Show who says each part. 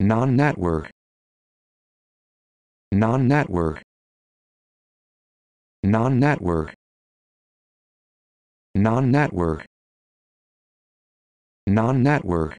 Speaker 1: non-network non-network non-network non-network non-network